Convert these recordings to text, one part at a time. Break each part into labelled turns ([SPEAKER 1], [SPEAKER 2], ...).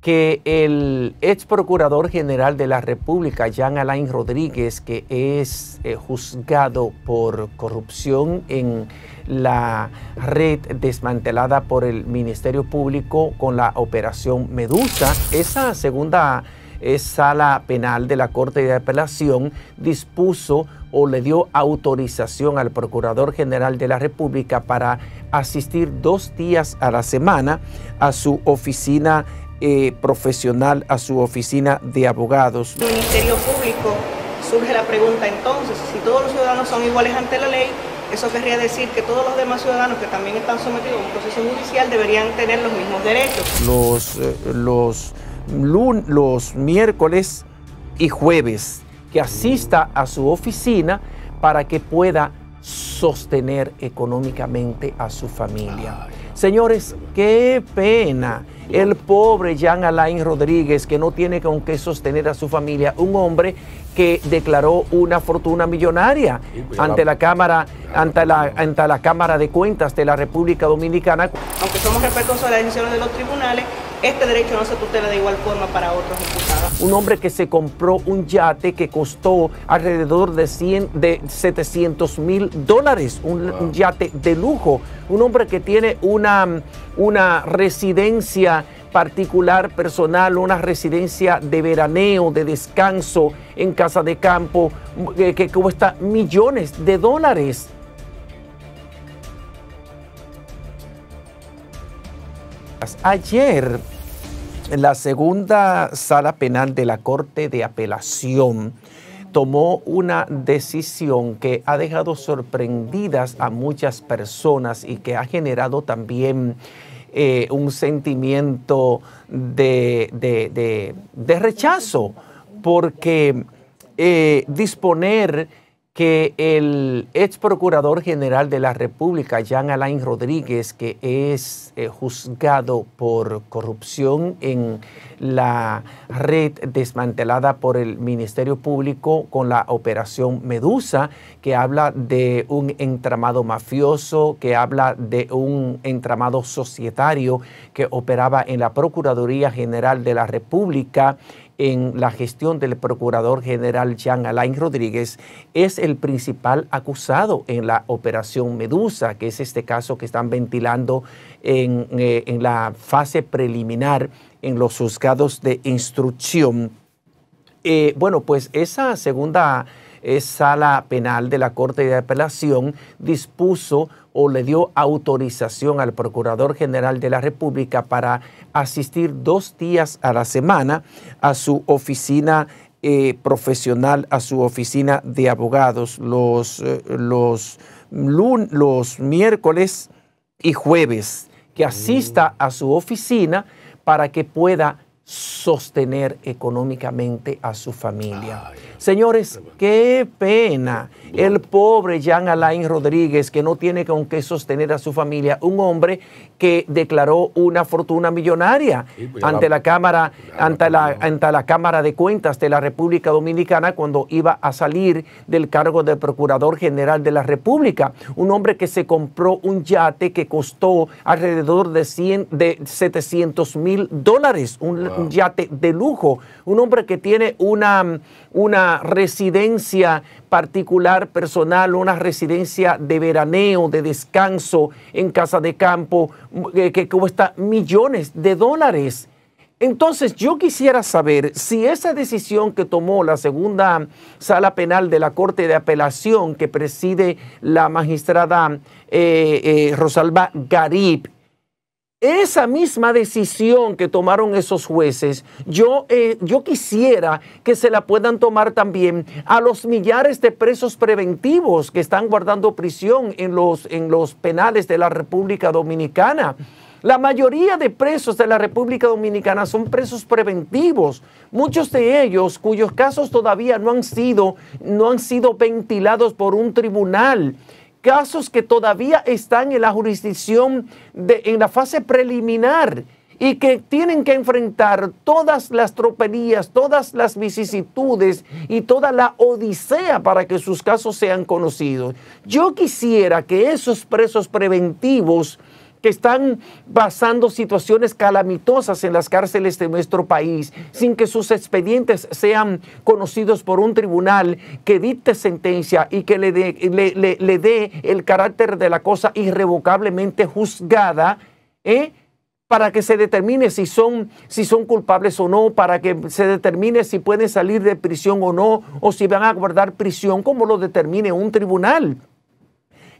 [SPEAKER 1] que el ex procurador general de la República, Jean Alain Rodríguez, que es eh, juzgado por corrupción en la red desmantelada por el Ministerio Público con la operación Medusa, esa segunda sala penal de la Corte de Apelación dispuso o le dio autorización al Procurador General de la República para asistir dos días a la semana a su oficina eh, profesional a su oficina de abogados. El Ministerio Público surge la pregunta entonces, si todos los ciudadanos son iguales ante la ley, eso querría decir que todos los demás ciudadanos que también están sometidos a un proceso judicial deberían tener los mismos derechos. Los, eh, los, los miércoles y jueves que asista a su oficina para que pueda sostener económicamente a su familia. Señores, qué pena. El pobre Jean Alain Rodríguez, que no tiene con qué sostener a su familia, un hombre que declaró una fortuna millonaria pues, ante la Cámara, ante la, Cámara de Cuentas de la República Dominicana. Aunque somos respetuosos de las decisiones de los tribunales, este derecho no se tutela de igual forma para otros Un hombre que se compró un yate que costó alrededor de, 100, 700 mil dólares, un, yate de lujo. Un hombre que tiene una, una residencia particular, personal, una residencia de veraneo, de descanso en casa de campo, que cuesta millones de dólares. Ayer la segunda sala penal de la Corte de Apelación tomó una decisión que ha dejado sorprendidas a muchas personas y que ha generado también eh, un sentimiento de, rechazo, porque eh, disponer que el ex procurador general de la República, Jean Alain Rodríguez, que es eh, juzgado por corrupción en la red desmantelada por el Ministerio Público con la operación Medusa, que habla de un entramado mafioso, que habla de un entramado societario que operaba en la Procuraduría General de la República en la gestión del Procurador General Jean Alain Rodríguez, es el principal acusado en la operación Medusa, que es este caso que están ventilando en, eh, la fase preliminar en los juzgados de instrucción. Eh, bueno, pues esa segunda eh, sala penal de la Corte de Apelación dispuso o le dio autorización al Procurador General de la República para asistir dos días a la semana a su oficina eh, profesional, a su oficina de abogados, los, eh, los miércoles y jueves, que asista mm. a su oficina para que pueda sostener económicamente a su familia. Señores, qué pena. El pobre Jean Alain Rodríguez, que no tiene con qué sostener a su familia, un hombre que declaró una fortuna millonaria pues, ante la, Cámara, ante, la, Cámara de Cuentas de la República Dominicana cuando iba a salir del cargo de Procurador General de la República. Un hombre que se compró un yate que costó alrededor de, 100, de 700 mil dólares. Un, yate de lujo, un hombre que tiene una, una residencia particular, personal, una residencia de veraneo, de descanso en casa de campo, eh, que, cuesta millones de dólares. Entonces yo quisiera saber si esa decisión que tomó la segunda sala penal de la Corte de Apelación que preside la magistrada eh, eh, Rosalba Garib esa misma decisión que tomaron esos jueces, yo, eh, yo, quisiera que se la puedan tomar también a los millares de presos preventivos que están guardando prisión en los, en los penales de la República Dominicana. La mayoría de presos de la República Dominicana son presos preventivos, muchos de ellos cuyos casos todavía no han sido, no han sido ventilados por un tribunal casos que todavía están en la jurisdicción, de, en la fase preliminar y que tienen que enfrentar todas las tropelías, todas las vicisitudes y toda la odisea para que sus casos sean conocidos. Yo quisiera que esos presos preventivos que están pasando situaciones calamitosas en las cárceles de nuestro país, sin que sus expedientes sean conocidos por un tribunal que dicte sentencia y que le dé le, el carácter de la cosa irrevocablemente juzgada, ¿eh? para que se determine si son, si son culpables o no, para que se determine si pueden salir de prisión o no, o si van a guardar prisión, como lo determine un tribunal.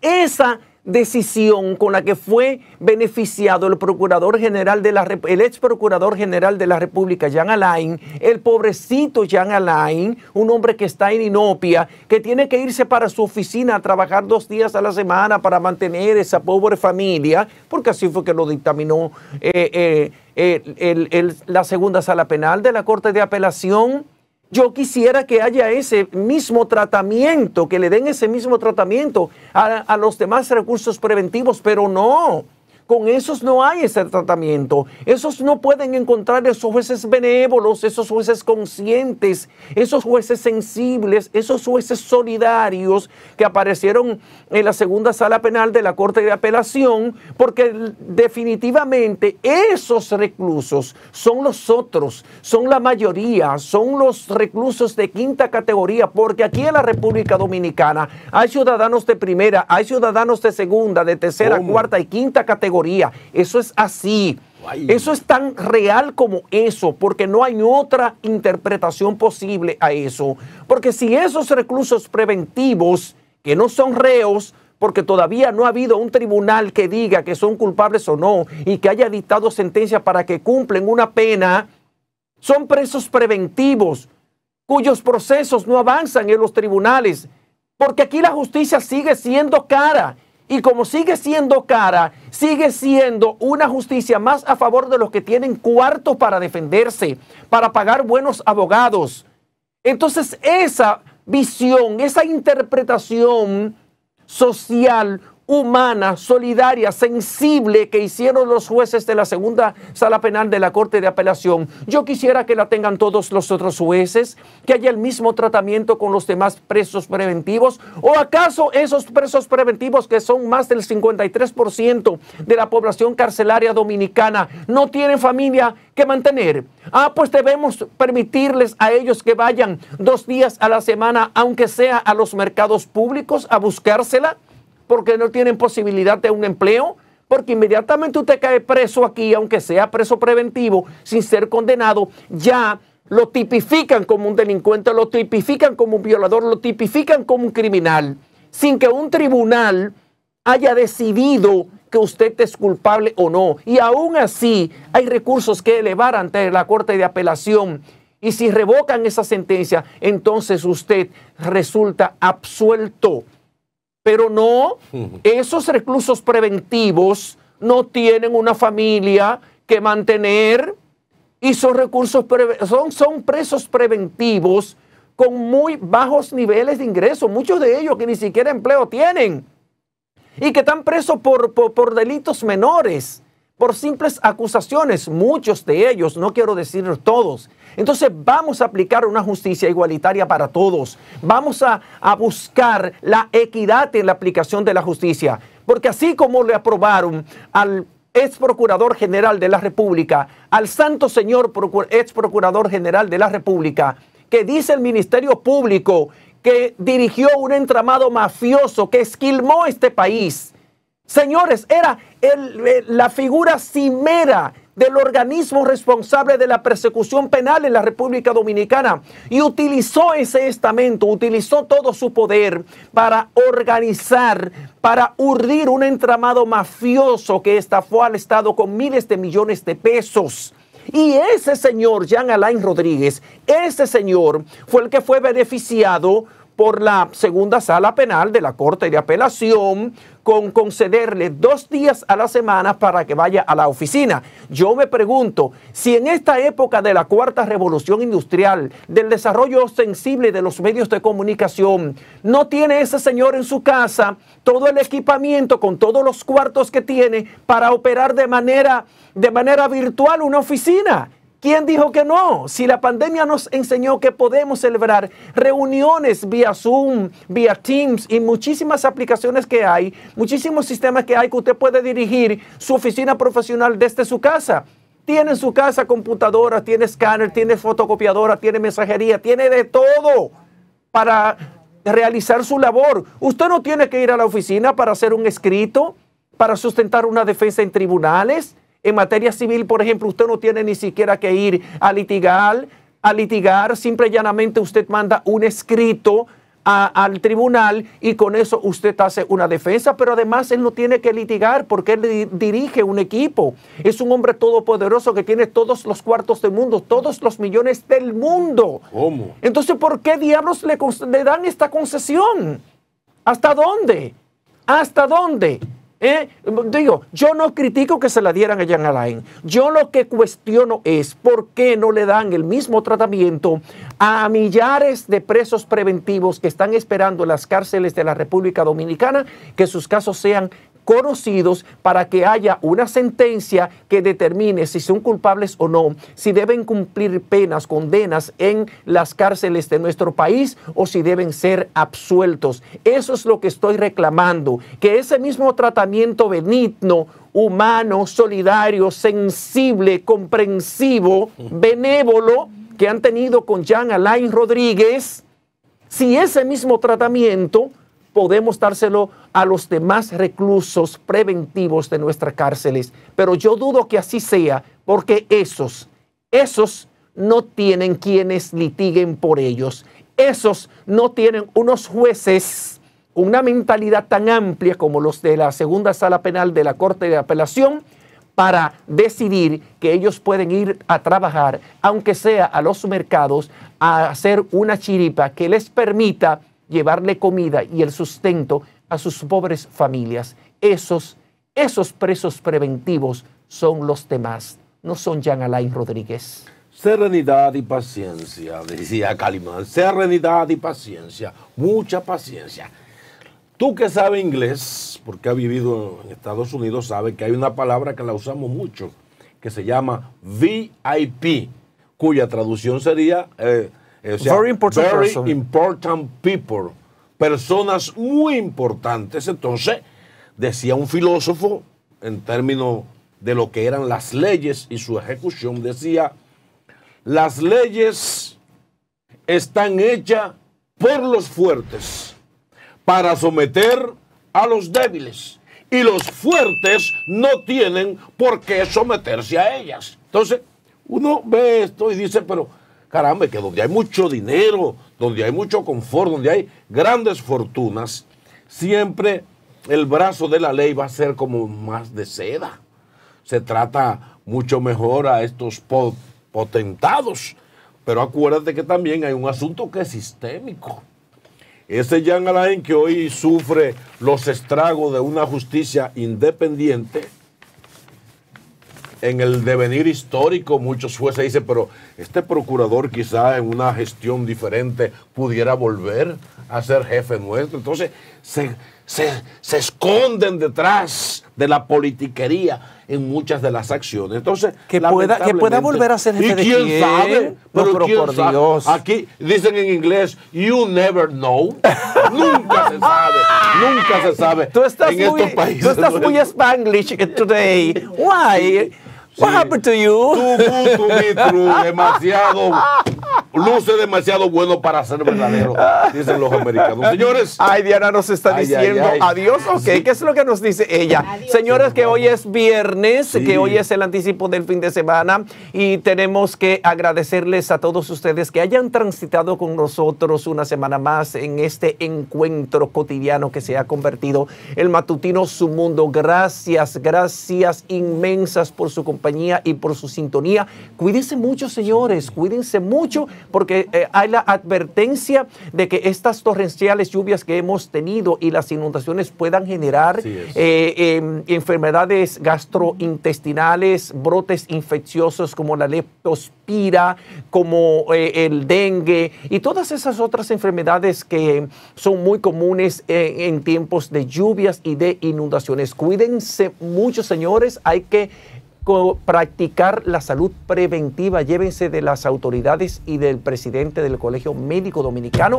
[SPEAKER 1] Esa decisión con la que fue beneficiado el procurador general de la el ex procurador general de la República Jean Alain, el pobrecito Jean Alain, un hombre que está en inopia, que tiene que irse para su oficina a trabajar dos días a la semana para mantener esa pobre familia, porque así fue que lo dictaminó eh, eh, eh, la segunda sala penal de la Corte de Apelación. Yo quisiera que haya ese mismo tratamiento, que le den ese mismo tratamiento a, los demás recursos preventivos, pero no. Con esos no hay ese tratamiento. Esos no pueden encontrar esos jueces benévolos, esos jueces conscientes, esos jueces sensibles, esos jueces solidarios que aparecieron en la segunda sala penal de la Corte de Apelación, porque definitivamente esos reclusos son los otros, son la mayoría, son los reclusos de quinta categoría, porque aquí en la República Dominicana hay ciudadanos de primera, hay ciudadanos de segunda, de tercera, cuarta y quinta categoría eso es así. Eso es tan real como eso, porque no hay otra interpretación posible a eso. Porque si esos reclusos preventivos, que no son reos, porque todavía no ha habido un tribunal que diga que son culpables o no y que haya dictado sentencia para que cumplen una pena, son presos preventivos cuyos procesos no avanzan en los tribunales, porque aquí la justicia sigue siendo cara y como sigue siendo cara, sigue siendo una justicia más a favor de los que tienen cuartos para defenderse, para pagar buenos abogados. Entonces esa visión, esa interpretación social humana, solidaria, sensible que hicieron los jueces de la segunda sala penal de la Corte de Apelación. Yo quisiera que la tengan todos los otros jueces, que haya el mismo tratamiento con los demás presos preventivos. ¿O acaso esos presos preventivos que son más del 53% de la población carcelaria dominicana no tienen familia que mantener? Ah, pues debemos permitirles a ellos que vayan dos días a la semana, aunque sea a los mercados públicos, a buscársela porque no tienen posibilidad de un empleo, porque inmediatamente usted cae preso aquí, aunque sea preso preventivo, sin ser condenado, ya lo tipifican como un delincuente, lo tipifican como un violador, lo tipifican como un criminal, sin que un tribunal haya decidido que usted es culpable o no. Y aún así hay recursos que elevar ante la Corte de Apelación. Y si revocan esa sentencia, entonces usted resulta absuelto. Pero no, esos reclusos preventivos no tienen una familia que mantener y son, son, son presos preventivos con muy bajos niveles de ingresos, muchos de ellos que ni siquiera empleo tienen y que están presos por delitos menores por simples acusaciones, muchos de ellos, no quiero decir todos. Entonces vamos a aplicar una justicia igualitaria para todos. Vamos a, buscar la equidad en la aplicación de la justicia, porque así como le aprobaron al ex procurador general de la República, al santo señor ex procurador general de la República, que dice el Ministerio Público que dirigió un entramado mafioso que esquilmó este país Señores, era la figura cimera del organismo responsable de la persecución penal en la República Dominicana y utilizó ese estamento, utilizó todo su poder para organizar, para urdir un entramado mafioso que estafó al Estado con miles de millones de pesos. Y ese señor, Jean Alain Rodríguez, ese señor fue el que fue beneficiado por la segunda sala penal de la Corte de Apelación con concederle dos días a la semana para que vaya a la oficina. Yo me pregunto, si en esta época de la cuarta revolución industrial, del desarrollo sensible de los medios de comunicación, no tiene ese señor en su casa todo el equipamiento con todos los cuartos que tiene para operar de manera, de manera virtual una oficina. ¿Quién dijo que no? Si la pandemia nos enseñó que podemos celebrar reuniones vía Zoom, vía Teams y muchísimas aplicaciones que hay, muchísimos sistemas que hay que usted puede dirigir su oficina profesional desde su casa. Tiene en su casa computadora, tiene escáner, tiene fotocopiadora, tiene mensajería, tiene de todo para realizar su labor. Usted no tiene que ir a la oficina para hacer un escrito, para sustentar una defensa en tribunales en materia civil, por ejemplo, usted no tiene ni siquiera que ir a litigar, a litigar, simple y llanamente usted manda un escrito al tribunal y con eso usted hace una defensa, pero además él no tiene que litigar porque él dirige un equipo. Es un hombre todopoderoso que tiene todos los cuartos del mundo, todos los millones del mundo. ¿Cómo? Entonces, ¿por qué diablos le, le dan esta concesión? ¿Hasta dónde? ¿Hasta dónde? Eh, digo, yo no critico que se la dieran a Jan Alain. Yo lo que cuestiono es por qué no le dan el mismo tratamiento a millares de presos preventivos que están esperando en las cárceles de la República Dominicana que sus casos sean conocidos para que haya una sentencia que determine si son culpables o no, si deben cumplir penas, condenas en las cárceles de nuestro país o si deben ser absueltos. Eso es lo que estoy reclamando, que ese mismo tratamiento benigno humano, solidario, sensible, comprensivo, benévolo que han tenido con Jean Alain Rodríguez, si ese mismo tratamiento podemos dárselo a los demás reclusos preventivos de nuestras cárceles. Pero yo dudo que así sea, porque esos, esos no tienen quienes litiguen por ellos. Esos no tienen unos jueces con una mentalidad tan amplia como los de la segunda sala penal de la Corte de Apelación para decidir que ellos pueden ir a trabajar, aunque sea a los mercados, a hacer una chiripa que les permita llevarle comida y el sustento a sus pobres familias. Esos, esos presos preventivos son los demás, no son Jean Alain Rodríguez.
[SPEAKER 2] Serenidad y paciencia, decía Calimán. Serenidad y paciencia, mucha paciencia. Tú que sabes inglés, porque has vivido en Estados Unidos, sabes que hay una palabra que la usamos mucho, que se llama VIP, cuya traducción sería eh, eh, very, important people, personas muy importantes. Entonces, decía un filósofo en términos de lo que eran las leyes y su ejecución, decía, las leyes están hechas por los fuertes para someter a los débiles y los fuertes no tienen por qué someterse a ellas. Entonces, uno ve esto y dice, pero Caramba, que donde hay mucho dinero, donde hay mucho confort, donde hay grandes fortunas, siempre el brazo de la ley va a ser como más de seda. Se trata mucho mejor a estos potentados. Pero acuérdate que también hay un asunto que es sistémico. Ese Jean Alain que hoy sufre los estragos de una justicia independiente, en el devenir histórico muchos jueces dicen, pero este procurador quizá en una gestión diferente pudiera volver a ser jefe nuestro. Entonces se, se, esconden detrás de la politiquería en muchas de las acciones. Entonces, que pueda, que pueda volver a ser jefe ¿Y quién, sabe? por Dios. Aquí dicen en inglés, you never know. nunca se sabe, nunca se sabe. en estos países. Tú estás muy
[SPEAKER 1] spanglish
[SPEAKER 2] today. Why? What happened to you? Tú, demasiado luce demasiado bueno para ser verdadero, dicen los americanos. Señores. Ay, Diana nos está diciendo adiós. Ok, ¿qué es lo que nos dice ella? Señores,
[SPEAKER 1] que hoy es viernes, que hoy es el anticipo del fin de semana y tenemos que agradecerles a todos ustedes que hayan transitado con nosotros una semana más en este encuentro cotidiano que se ha convertido el matutino Su Mundo. Gracias, gracias inmensas por su compañía y por su sintonía. Cuídense mucho, señores, cuídense mucho porque eh, hay la advertencia de que estas torrenciales lluvias que hemos tenido y las inundaciones puedan generar eh, em, enfermedades gastrointestinales, brotes infecciosos como la leptospira, como eh, el dengue y todas esas otras enfermedades que son muy comunes en tiempos de lluvias y de inundaciones. Cuídense mucho, señores, hay que practicar la salud preventiva. Llévense de las autoridades y del presidente del Colegio Médico Dominicano.